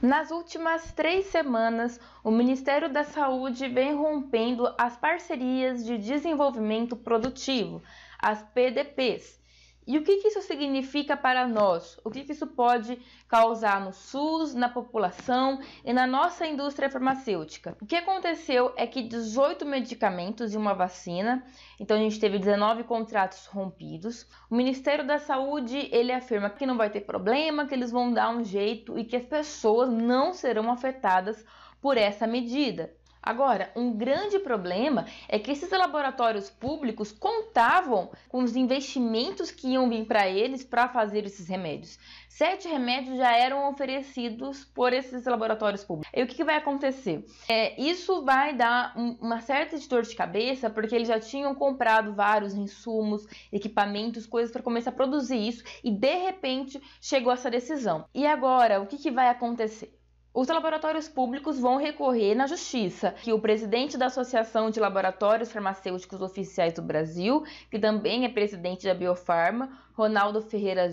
Nas últimas três semanas, o Ministério da Saúde vem rompendo as parcerias de desenvolvimento produtivo, as PDPs, e o que, que isso significa para nós? O que, que isso pode causar no SUS, na população e na nossa indústria farmacêutica? O que aconteceu é que 18 medicamentos e uma vacina, então a gente teve 19 contratos rompidos. O Ministério da Saúde ele afirma que não vai ter problema, que eles vão dar um jeito e que as pessoas não serão afetadas por essa medida. Agora, um grande problema é que esses laboratórios públicos contavam com os investimentos que iam vir para eles para fazer esses remédios. Sete remédios já eram oferecidos por esses laboratórios públicos. E o que, que vai acontecer? É, isso vai dar um, uma certa de dor de cabeça, porque eles já tinham comprado vários insumos, equipamentos, coisas para começar a produzir isso, e de repente chegou essa decisão. E agora, o que, que vai acontecer? Os laboratórios públicos vão recorrer na justiça, que o presidente da Associação de Laboratórios Farmacêuticos Oficiais do Brasil, que também é presidente da Biofarma, Ronaldo Ferreira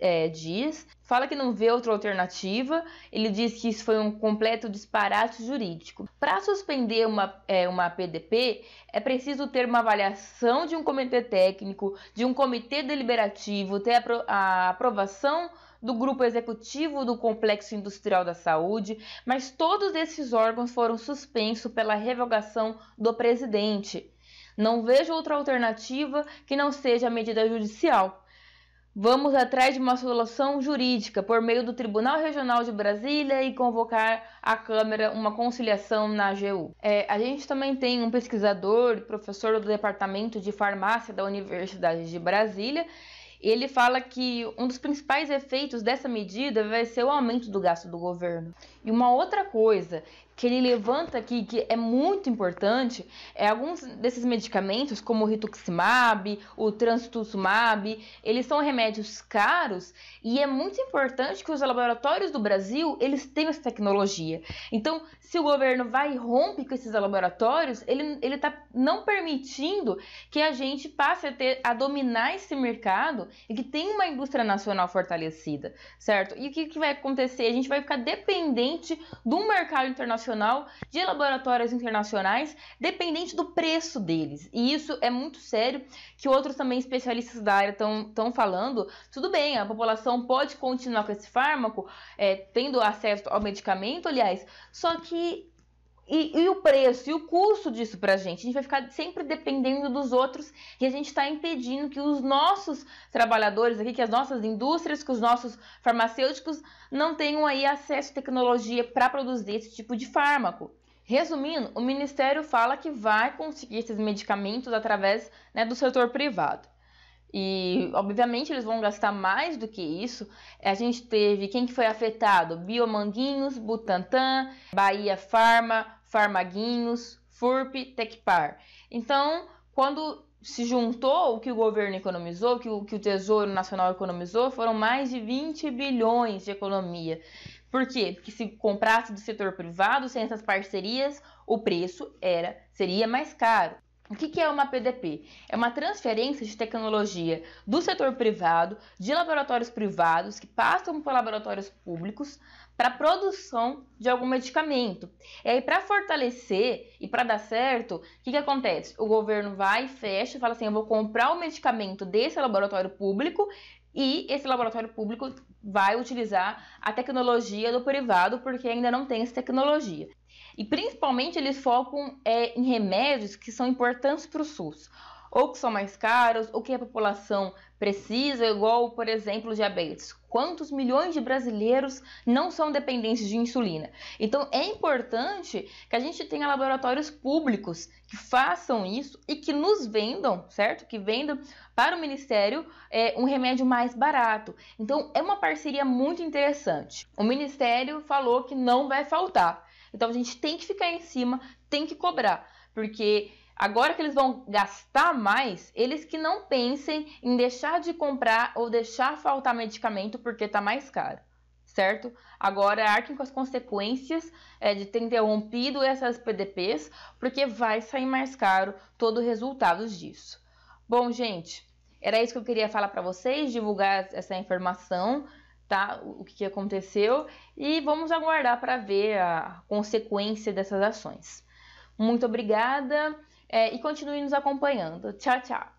é, Dias fala que não vê outra alternativa. Ele diz que isso foi um completo disparate jurídico. Para suspender uma, é, uma PDP, é preciso ter uma avaliação de um comitê técnico, de um comitê deliberativo, ter a aprovação do grupo executivo do Complexo Industrial da Saúde, mas todos esses órgãos foram suspensos pela revogação do presidente. Não vejo outra alternativa que não seja a medida judicial. Vamos atrás de uma solução jurídica por meio do Tribunal Regional de Brasília e convocar a Câmara uma conciliação na AGU. É, a gente também tem um pesquisador, professor do Departamento de Farmácia da Universidade de Brasília. Ele fala que um dos principais efeitos dessa medida vai ser o aumento do gasto do governo. E uma outra coisa que ele levanta aqui, que é muito importante, é alguns desses medicamentos, como o rituximab, o transtuzumab, eles são remédios caros e é muito importante que os laboratórios do Brasil, eles tenham essa tecnologia. Então, se o governo vai e rompe com esses laboratórios, ele ele tá não permitindo que a gente passe a ter a dominar esse mercado e que tenha uma indústria nacional fortalecida, certo? E o que, que vai acontecer? A gente vai ficar dependente do mercado internacional nacional de laboratórios internacionais, dependente do preço deles. E isso é muito sério, que outros também especialistas da área estão falando. Tudo bem, a população pode continuar com esse fármaco, é, tendo acesso ao medicamento, aliás, só que e, e, o preço e o custo disso para a gente? A gente vai ficar sempre dependendo dos outros e a gente está impedindo que os nossos trabalhadores aqui, que as nossas indústrias, que os nossos farmacêuticos não tenham aí acesso à tecnologia para produzir esse tipo de fármaco. Resumindo, o Ministério fala que vai conseguir esses medicamentos através né, do setor privado. E, obviamente, eles vão gastar mais do que isso. A gente teve quem que foi afetado? Biomanguinhos, Butantan, Bahia Farma, Farmaguinhos, FURP, Tecpar. Então, quando se juntou o que o governo economizou, o que o, que o Tesouro Nacional economizou, foram mais de 20 bilhões de economia. Por quê? Porque se comprasse do setor privado, sem essas parcerias, o preço era seria mais caro. O que é uma PDP? É uma transferência de tecnologia do setor privado, de laboratórios privados, que passam por laboratórios públicos, para a produção de algum medicamento. E aí, para fortalecer e para dar certo, o que, que acontece? O governo vai, fecha, fala assim: eu vou comprar o medicamento desse laboratório público e esse laboratório público vai utilizar a tecnologia do privado, porque ainda não tem essa tecnologia. E principalmente eles focam é, em remédios que são importantes para o SUS ou que são mais caros, ou que a população precisa, igual, por exemplo, diabetes. Quantos milhões de brasileiros não são dependentes de insulina? Então é importante que a gente tenha laboratórios públicos que façam isso e que nos vendam, certo? Que vendam para o Ministério é, um remédio mais barato. Então é uma parceria muito interessante. O Ministério falou que não vai faltar. Então a gente tem que ficar em cima, tem que cobrar, porque Agora que eles vão gastar mais, eles que não pensem em deixar de comprar ou deixar faltar medicamento porque está mais caro, certo? Agora arquem com as consequências é, de ter interrompido essas PDPs, porque vai sair mais caro todo o resultado disso. Bom, gente, era isso que eu queria falar para vocês, divulgar essa informação tá? O que aconteceu e vamos aguardar para ver a consequência dessas ações. Muito obrigada é, e continue nos acompanhando. Tchau, tchau!